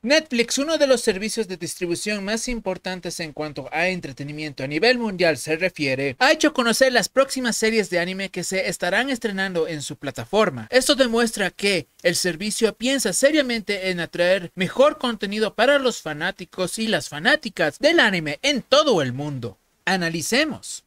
Netflix, uno de los servicios de distribución más importantes en cuanto a entretenimiento a nivel mundial se refiere, ha hecho conocer las próximas series de anime que se estarán estrenando en su plataforma. Esto demuestra que el servicio piensa seriamente en atraer mejor contenido para los fanáticos y las fanáticas del anime en todo el mundo. Analicemos.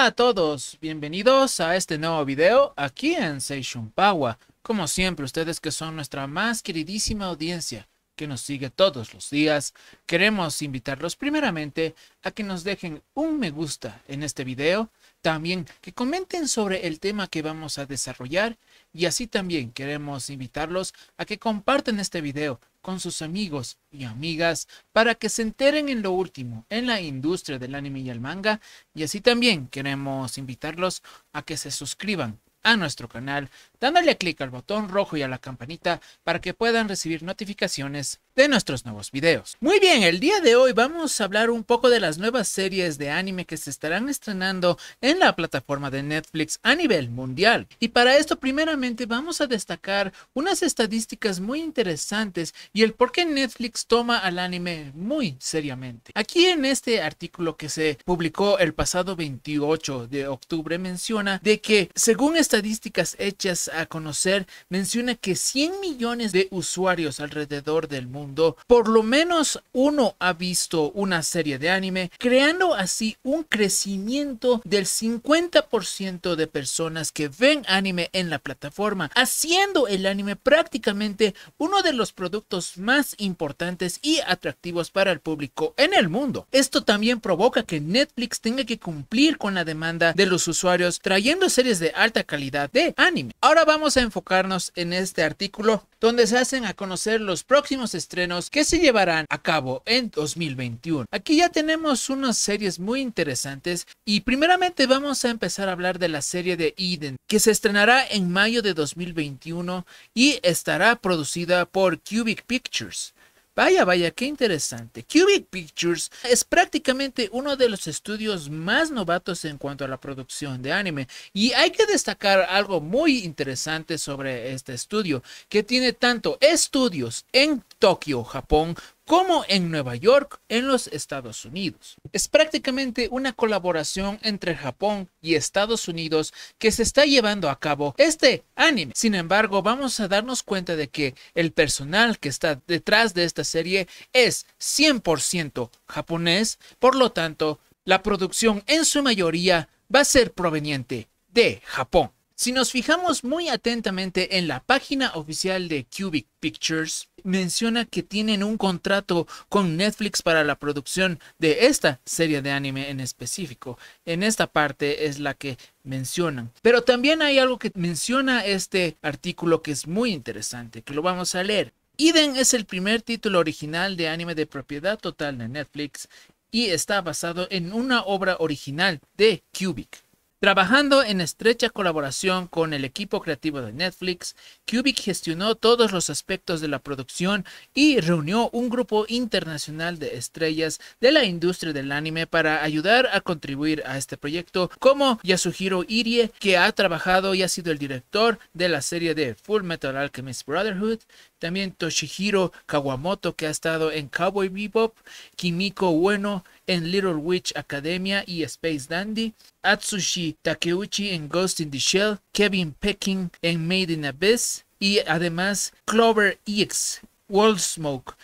Hola a todos, bienvenidos a este nuevo video aquí en Seishun Pawa. Como siempre, ustedes que son nuestra más queridísima audiencia que nos sigue todos los días, queremos invitarlos primeramente a que nos dejen un me gusta en este video, también que comenten sobre el tema que vamos a desarrollar y así también queremos invitarlos a que compartan este video con sus amigos y amigas para que se enteren en lo último en la industria del anime y el manga. Y así también queremos invitarlos a que se suscriban a nuestro canal dándole clic al botón rojo y a la campanita para que puedan recibir notificaciones de nuestros nuevos videos. Muy bien, el día de hoy vamos a hablar un poco de las nuevas series de anime que se estarán estrenando en la plataforma de Netflix a nivel mundial. Y para esto primeramente vamos a destacar unas estadísticas muy interesantes y el por qué Netflix toma al anime muy seriamente. Aquí en este artículo que se publicó el pasado 28 de octubre menciona de que según estadísticas hechas a conocer menciona que 100 millones de usuarios alrededor del mundo, por lo menos uno ha visto una serie de anime, creando así un crecimiento del 50% de personas que ven anime en la plataforma, haciendo el anime prácticamente uno de los productos más importantes y atractivos para el público en el mundo. Esto también provoca que Netflix tenga que cumplir con la demanda de los usuarios trayendo series de alta calidad de anime. Ahora vamos a enfocarnos en este artículo donde se hacen a conocer los próximos estrenos que se llevarán a cabo en 2021. Aquí ya tenemos unas series muy interesantes y primeramente vamos a empezar a hablar de la serie de Eden que se estrenará en mayo de 2021 y estará producida por Cubic Pictures. Vaya, vaya, qué interesante. Cubic Pictures es prácticamente uno de los estudios más novatos en cuanto a la producción de anime. Y hay que destacar algo muy interesante sobre este estudio, que tiene tanto estudios en Tokio, Japón, como en Nueva York, en los Estados Unidos. Es prácticamente una colaboración entre Japón y Estados Unidos que se está llevando a cabo este anime. Sin embargo, vamos a darnos cuenta de que el personal que está detrás de esta serie es 100% japonés, por lo tanto, la producción en su mayoría va a ser proveniente de Japón. Si nos fijamos muy atentamente en la página oficial de Cubic Pictures, menciona que tienen un contrato con Netflix para la producción de esta serie de anime en específico. En esta parte es la que mencionan. Pero también hay algo que menciona este artículo que es muy interesante, que lo vamos a leer. Eden es el primer título original de anime de propiedad total de Netflix y está basado en una obra original de Cubic. Trabajando en estrecha colaboración con el equipo creativo de Netflix, Kubik gestionó todos los aspectos de la producción y reunió un grupo internacional de estrellas de la industria del anime para ayudar a contribuir a este proyecto, como Yasuhiro Irie, que ha trabajado y ha sido el director de la serie de Full Metal Alchemist Brotherhood, también Toshihiro Kawamoto, que ha estado en Cowboy Bebop, Kimiko Bueno, en Little Witch Academia y Space Dandy, Atsushi Takeuchi en Ghost in the Shell, Kevin Peking en Made in Abyss y además Clover EX,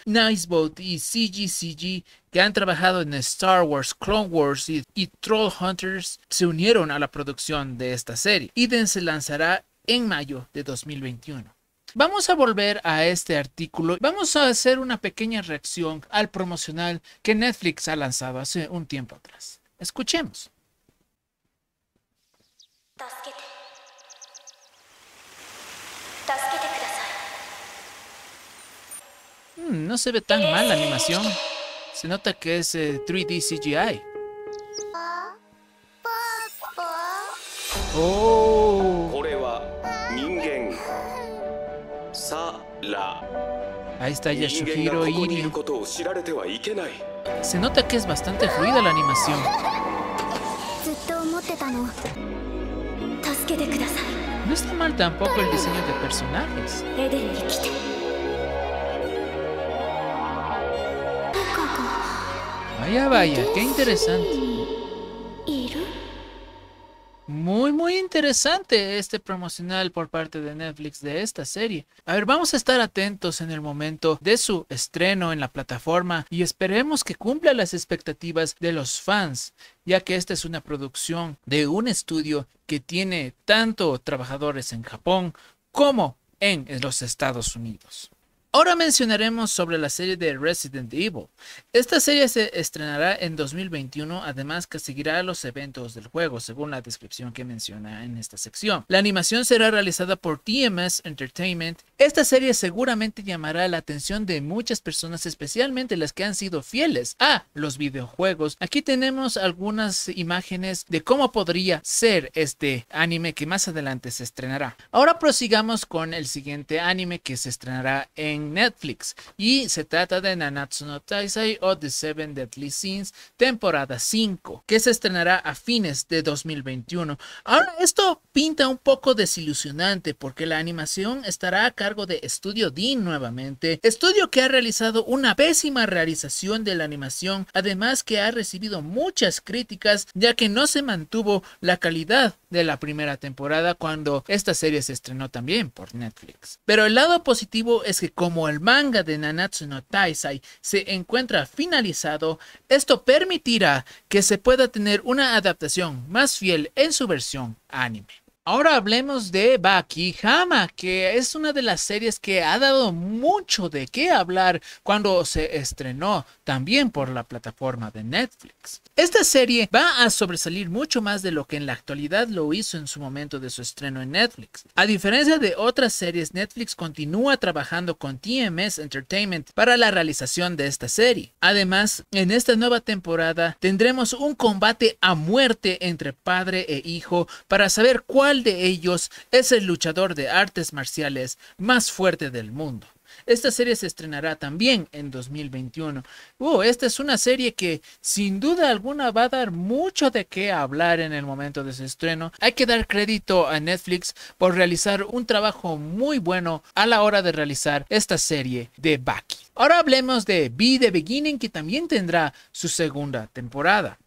Nice Boat y CGCG que han trabajado en Star Wars, Clone Wars y, Troll Hunters se unieron a la producción de esta serie. Eden se lanzará en mayo de 2021. Vamos a volver a este artículo. Vamos a hacer una pequeña reacción al promocional que Netflix ha lanzado hace un tiempo atrás. Escuchemos. Hmm, no se ve tan mal la animación. Se nota que es 3D eh, CGI. Oh. Ahí está Yasuhiro Iri. Se nota que es bastante fluida la animación. No está mal tampoco el diseño de personajes. Vaya, vaya, qué interesante muy, muy interesante este promocional por parte de Netflix de esta serie. A ver, vamos a estar atentos en el momento de su estreno en la plataforma y esperemos que cumpla las expectativas de los fans, ya que esta es una producción de un estudio que tiene tanto trabajadores en Japón como en los Estados Unidos. Ahora mencionaremos sobre la serie de Resident Evil. Esta serie se estrenará en 2021, además que seguirá los eventos del juego, según la descripción que menciona en esta sección. La animación será realizada por TMS Entertainment. Esta serie seguramente llamará la atención de muchas personas, especialmente las que han sido fieles a los videojuegos. Aquí tenemos algunas imágenes de cómo podría ser este anime que más adelante se estrenará. Ahora prosigamos con el siguiente anime que se estrenará en Netflix y se trata de Nanatsu no o The Seven Deadly Sins, temporada 5, que se estrenará a fines de 2021. Ahora, esto pinta un poco desilusionante porque la animación estará a cargo de Studio Dean nuevamente, estudio que ha realizado una pésima realización de la animación, además que ha recibido muchas críticas ya que no se mantuvo la calidad de la primera temporada cuando esta serie se estrenó también por Netflix. Pero el lado positivo es que como el manga de Nanatsu no Taisai se encuentra finalizado, esto permitirá que se pueda tener una adaptación más fiel en su versión anime. Ahora hablemos de Hama, que es una de las series que ha dado mucho de qué hablar cuando se estrenó también por la plataforma de Netflix. Esta serie va a sobresalir mucho más de lo que en la actualidad lo hizo en su momento de su estreno en Netflix. A diferencia de otras series, Netflix continúa trabajando con TMS Entertainment para la realización de esta serie. Además, en esta nueva temporada tendremos un combate a muerte entre padre e hijo para saber cuál de ellos es el luchador de artes marciales más fuerte del mundo. Esta serie se estrenará también en 2021. Uh, esta es una serie que sin duda alguna va a dar mucho de qué hablar en el momento de su estreno. Hay que dar crédito a Netflix por realizar un trabajo muy bueno a la hora de realizar esta serie de Baki Ahora hablemos de Be the Beginning que también tendrá su segunda temporada.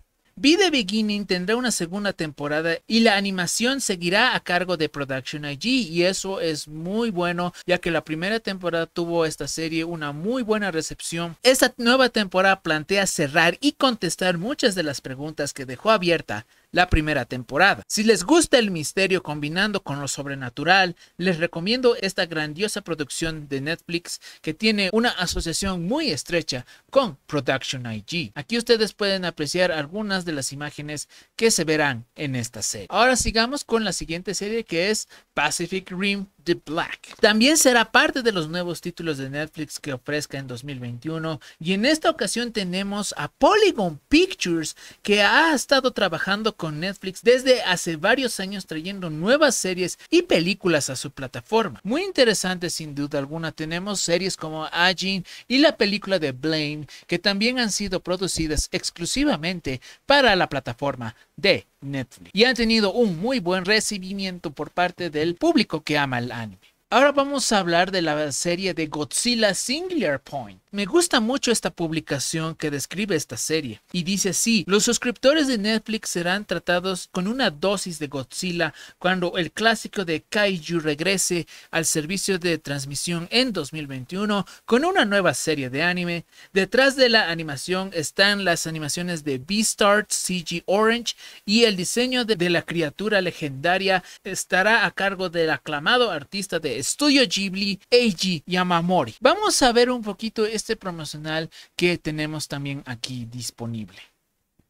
Be the Beginning tendrá una segunda temporada y la animación seguirá a cargo de Production IG y eso es muy bueno ya que la primera temporada tuvo esta serie una muy buena recepción. Esta nueva temporada plantea cerrar y contestar muchas de las preguntas que dejó abierta la primera temporada. Si les gusta el misterio combinando con lo sobrenatural, les recomiendo esta grandiosa producción de Netflix que tiene una asociación muy estrecha con Production IG. Aquí ustedes pueden apreciar algunas de las imágenes que se verán en esta serie. Ahora sigamos con la siguiente serie que es Pacific Rim The Black. También será parte de los nuevos títulos de Netflix que ofrezca en 2021 y en esta ocasión tenemos a Polygon Pictures que ha estado trabajando con Netflix desde hace varios años trayendo nuevas series y películas a su plataforma. Muy interesante sin duda alguna tenemos series como Ajin y la película de Blaine que también han sido producidas exclusivamente para la plataforma de Netflix y han tenido un muy buen recibimiento por parte del público que ama el anime. Ahora vamos a hablar de la serie de Godzilla Singular Point. Me gusta mucho esta publicación que describe esta serie y dice así, los suscriptores de Netflix serán tratados con una dosis de Godzilla cuando el clásico de Kaiju regrese al servicio de transmisión en 2021 con una nueva serie de anime. Detrás de la animación están las animaciones de Beastars, CG Orange y el diseño de la criatura legendaria estará a cargo del aclamado artista de Estudio Studio Ghibli Eiji Yamamori. Vamos a ver un poquito este promocional que tenemos también aquí disponible.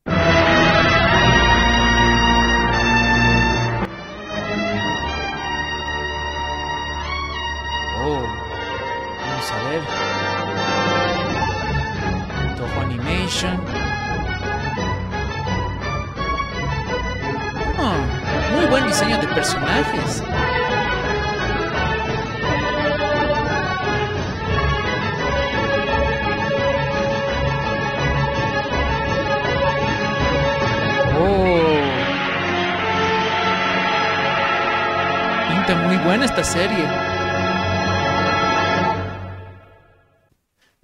Oh, vamos a ver. Toho Animation. Oh, muy buen diseño de personajes. buena esta serie.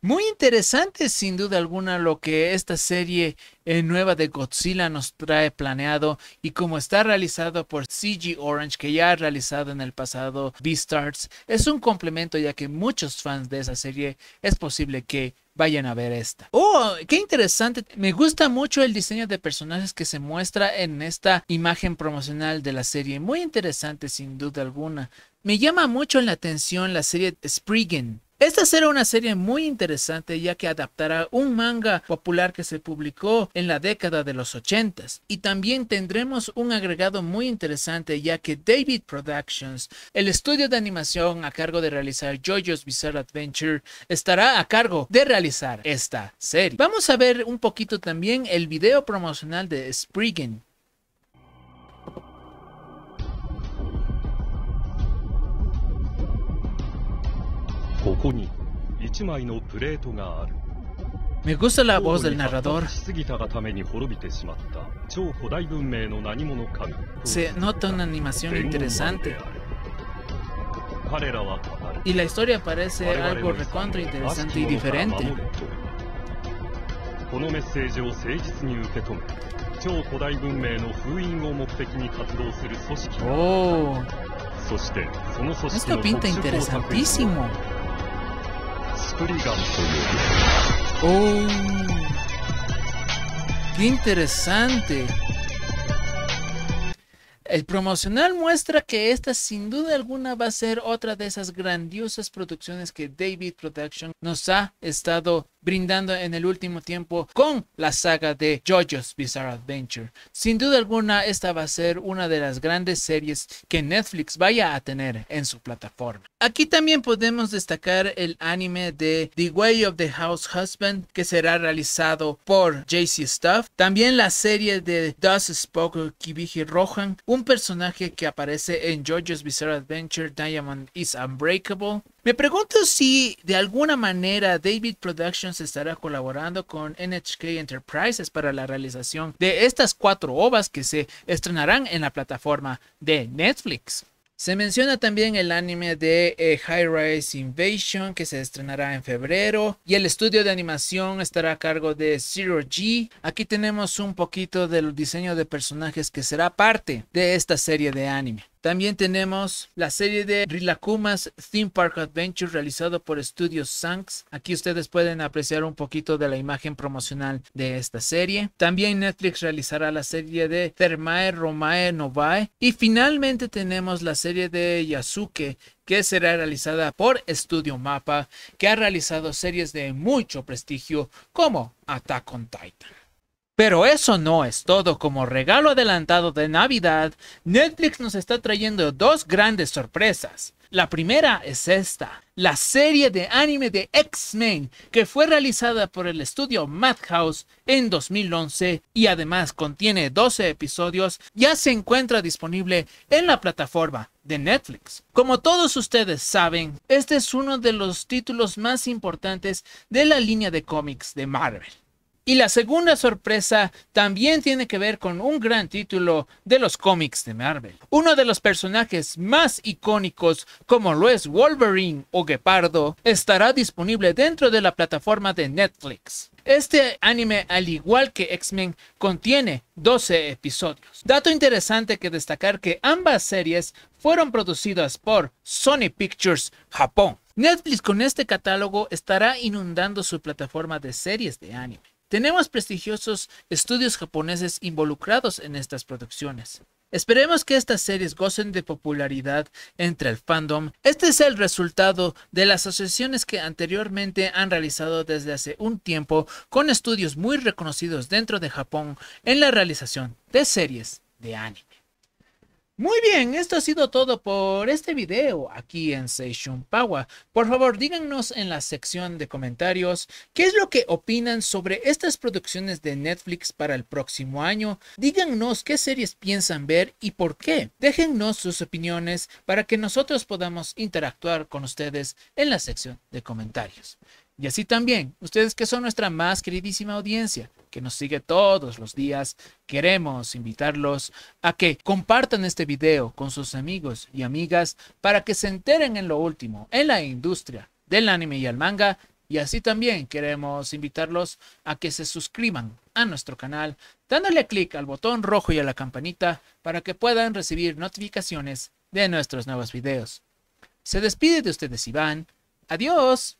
Muy interesante, sin duda alguna, lo que esta serie eh, nueva de Godzilla nos trae planeado y como está realizado por CG Orange, que ya ha realizado en el pasado Beastars, es un complemento ya que muchos fans de esa serie es posible que vayan a ver esta. ¡Oh! ¡Qué interesante! Me gusta mucho el diseño de personajes que se muestra en esta imagen promocional de la serie. Muy interesante, sin duda alguna. Me llama mucho la atención la serie Spriggan esta será una serie muy interesante ya que adaptará un manga popular que se publicó en la década de los 80 y también tendremos un agregado muy interesante ya que David Productions, el estudio de animación a cargo de realizar JoJo's Bizarre Adventure, estará a cargo de realizar esta serie. Vamos a ver un poquito también el video promocional de Spriggan, こに1枚のプレートがある Me gusta la voz del narrador. Se nota una animación interesante. Y la historia parece algo recontra interesante y diferente. このメッセージを誠実に受け止め超古代文明の封印を目的に活動する組織そしてその組織の特殊工作に Oh, qué interesante. El promocional muestra que esta sin duda alguna va a ser otra de esas grandiosas producciones que David Production nos ha estado brindando en el último tiempo con la saga de JoJo's Bizarre Adventure. Sin duda alguna, esta va a ser una de las grandes series que Netflix vaya a tener en su plataforma. Aquí también podemos destacar el anime de The Way of the House Husband que será realizado por JC Stuff. También la serie de Das Spoke Kibiji Rohan, un personaje que aparece en George's Bizarre Adventure Diamond is Unbreakable. Me pregunto si de alguna manera David Productions estará colaborando con NHK Enterprises para la realización de estas cuatro ovas que se estrenarán en la plataforma de Netflix. Se menciona también el anime de eh, High Rise Invasion que se estrenará en febrero y el estudio de animación estará a cargo de Zero G. Aquí tenemos un poquito del diseño de personajes que será parte de esta serie de anime. También tenemos la serie de Rilakuma's Theme Park Adventure realizado por Studio Sanks. Aquí ustedes pueden apreciar un poquito de la imagen promocional de esta serie. También Netflix realizará la serie de Thermae Romae Novae. Y finalmente tenemos la serie de Yasuke que será realizada por Studio Mapa, que ha realizado series de mucho prestigio como Attack on Titan. Pero eso no es todo. Como regalo adelantado de Navidad, Netflix nos está trayendo dos grandes sorpresas. La primera es esta, la serie de anime de X-Men que fue realizada por el estudio Madhouse en 2011 y además contiene 12 episodios, ya se encuentra disponible en la plataforma de Netflix. Como todos ustedes saben, este es uno de los títulos más importantes de la línea de cómics de Marvel. Y la segunda sorpresa también tiene que ver con un gran título de los cómics de Marvel. Uno de los personajes más icónicos como lo es Wolverine o Gepardo estará disponible dentro de la plataforma de Netflix. Este anime, al igual que X-Men, contiene 12 episodios. Dato interesante que destacar que ambas series fueron producidas por Sony Pictures Japón. Netflix con este catálogo estará inundando su plataforma de series de anime. Tenemos prestigiosos estudios japoneses involucrados en estas producciones. Esperemos que estas series gocen de popularidad entre el fandom. Este es el resultado de las asociaciones que anteriormente han realizado desde hace un tiempo con estudios muy reconocidos dentro de Japón en la realización de series de anime. Muy bien, esto ha sido todo por este video aquí en Session Power. Por favor, díganos en la sección de comentarios qué es lo que opinan sobre estas producciones de Netflix para el próximo año. Díganos qué series piensan ver y por qué. Déjennos sus opiniones para que nosotros podamos interactuar con ustedes en la sección de comentarios. Y así también, ustedes que son nuestra más queridísima audiencia, que nos sigue todos los días, queremos invitarlos a que compartan este video con sus amigos y amigas para que se enteren en lo último en la industria del anime y el manga. Y así también queremos invitarlos a que se suscriban a nuestro canal dándole clic al botón rojo y a la campanita para que puedan recibir notificaciones de nuestros nuevos videos. Se despide de ustedes Iván. Adiós.